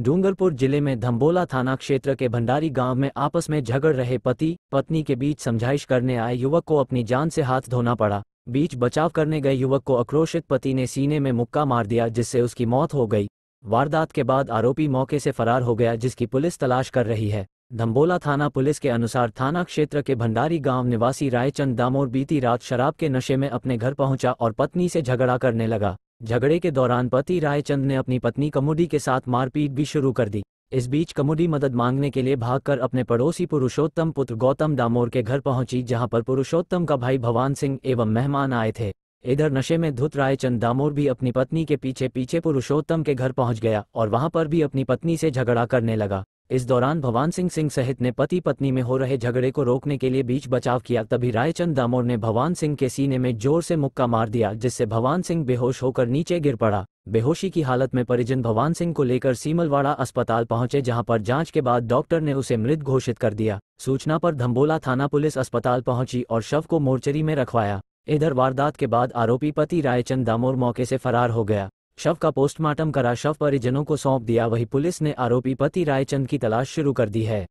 डूंगरपुर जिले में धम्बोला थाना क्षेत्र के भंडारी गांव में आपस में झगड़ रहे पति पत्नी के बीच समझाइश करने आए युवक को अपनी जान से हाथ धोना पड़ा बीच बचाव करने गए युवक को आक्रोशित पति ने सीने में मुक्का मार दिया जिससे उसकी मौत हो गई वारदात के बाद आरोपी मौके से फरार हो गया जिसकी पुलिस तलाश कर रही है धम्बोला थाना पुलिस के अनुसार थाना क्षेत्र के भंडारी गांव निवासी रायचंद दामोर बीती रात शराब के नशे में अपने घर पहुंचा और पत्नी से झगड़ा करने लगा झगड़े के दौरान पति रायचंद ने अपनी पत्नी कमुडी के साथ मारपीट भी शुरू कर दी इस बीच कमुडी मदद मांगने के लिए भागकर अपने पड़ोसी पुरुषोत्तम पुत्र गौतम दामोर के घर पहुंची जहां पर पुरुषोत्तम का भाई भवान सिंह एवं मेहमान आए थे इधर नशे में धुत रायचंद दामोर भी अपनी पत्नी के पीछे पीछे पुरुषोत्तम के घर पहुंच गया और वहां पर भी अपनी पत्नी से झगड़ा करने लगा इस दौरान भवान सिंह सिंह सहित ने पति पत्नी में हो रहे झगड़े को रोकने के लिए बीच बचाव किया तभी रायचंद दामोर ने भवान सिंह के सीने में जोर से मुक्का मार दिया जिससे भवान सिंह बेहोश होकर नीचे गिर पड़ा बेहोशी की हालत में परिजन भवान सिंह को लेकर सीमलवाड़ा अस्पताल पहुंचे जहां पर जांच के बाद डॉक्टर ने उसे मृत घोषित कर दिया सूचना पर धम्बोला थाना पुलिस अस्पताल पहुंची और शव को मोर्चरी में रखवाया इधर वारदात के बाद आरोपी पति रायचंद दामोर मौके से फरार हो गया शव का पोस्टमार्टम करा शव परिजनों को सौंप दिया वहीं पुलिस ने आरोपी पति रायचंद की तलाश शुरू कर दी है